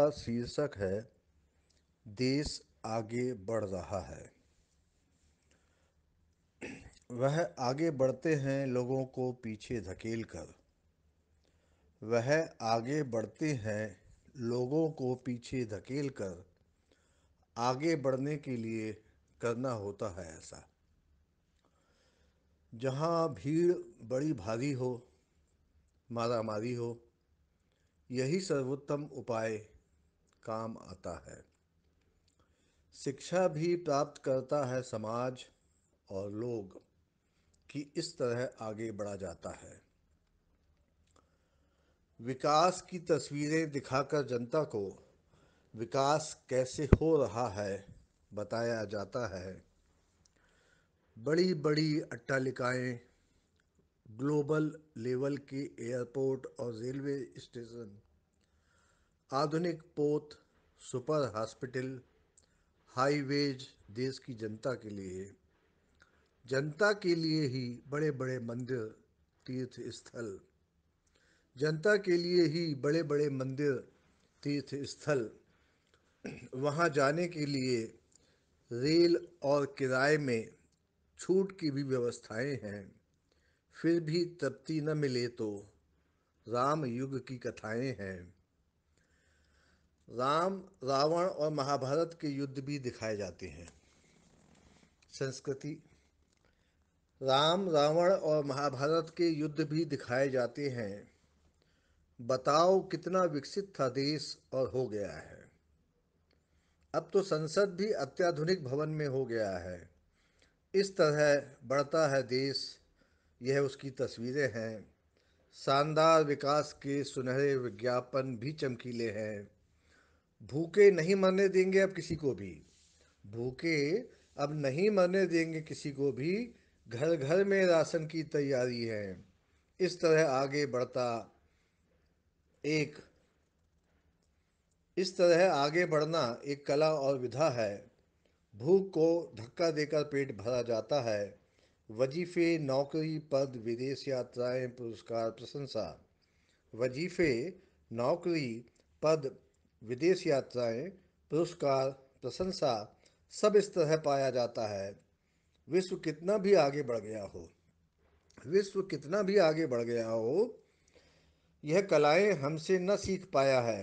का शीर्षक है देश आगे बढ़ रहा है वह आगे बढ़ते हैं लोगों को पीछे धकेल कर वह आगे बढ़ते हैं लोगों को पीछे धकेल कर आगे बढ़ने के लिए करना होता है ऐसा जहां भीड़ बड़ी भारी हो मारामारी हो यही सर्वोत्तम उपाय काम आता है शिक्षा भी प्राप्त करता है समाज और लोग कि इस तरह आगे बढ़ा जाता है विकास की तस्वीरें दिखाकर जनता को विकास कैसे हो रहा है बताया जाता है बड़ी बड़ी अट्टालिकाएं ग्लोबल लेवल के एयरपोर्ट और रेलवे स्टेशन आधुनिक पोत सुपर हॉस्पिटल हाईवेज देश की जनता के लिए जनता के लिए ही बड़े बड़े मंदिर तीर्थ स्थल जनता के लिए ही बड़े बड़े मंदिर तीर्थ स्थल वहाँ जाने के लिए रेल और किराए में छूट की भी व्यवस्थाएं हैं फिर भी तृप्ति न मिले तो राम युग की कथाएं हैं राम रावण और महाभारत के युद्ध भी दिखाए जाते हैं संस्कृति राम रावण और महाभारत के युद्ध भी दिखाए जाते हैं बताओ कितना विकसित था देश और हो गया है अब तो संसद भी अत्याधुनिक भवन में हो गया है इस तरह बढ़ता है देश यह उसकी तस्वीरें हैं शानदार विकास के सुनहरे विज्ञापन भी चमकीले हैं भूखे नहीं मरने देंगे अब किसी को भी भूखे अब नहीं मरने देंगे किसी को भी घर घर में राशन की तैयारी है इस तरह आगे बढ़ता एक इस तरह आगे बढ़ना एक कला और विधा है भूख को धक्का देकर पेट भरा जाता है वजीफे नौकरी पद विदेश यात्राएं पुरस्कार प्रशंसा वजीफे नौकरी पद विदेश यात्राएं पुरस्कार प्रशंसा सब इस तरह पाया जाता है विश्व कितना भी आगे बढ़ गया हो विश्व कितना भी आगे बढ़ गया हो यह कलाएं हमसे न सीख पाया है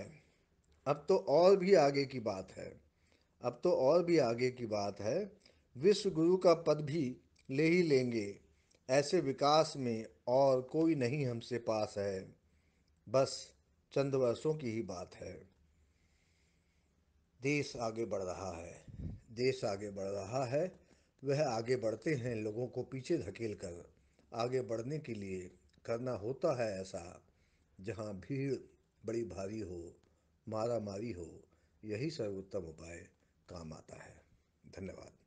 अब तो और भी आगे की बात है अब तो और भी आगे की बात है विश्व गुरु का पद भी ले ही लेंगे ऐसे विकास में और कोई नहीं हमसे पास है बस चंद वर्षों की ही बात है देश आगे बढ़ रहा है देश आगे बढ़ रहा है वह आगे बढ़ते हैं लोगों को पीछे धकेल कर आगे बढ़ने के लिए करना होता है ऐसा जहाँ भीड़ बड़ी भारी हो मारा मारी हो यही सर्वोत्तम उपाय काम आता है धन्यवाद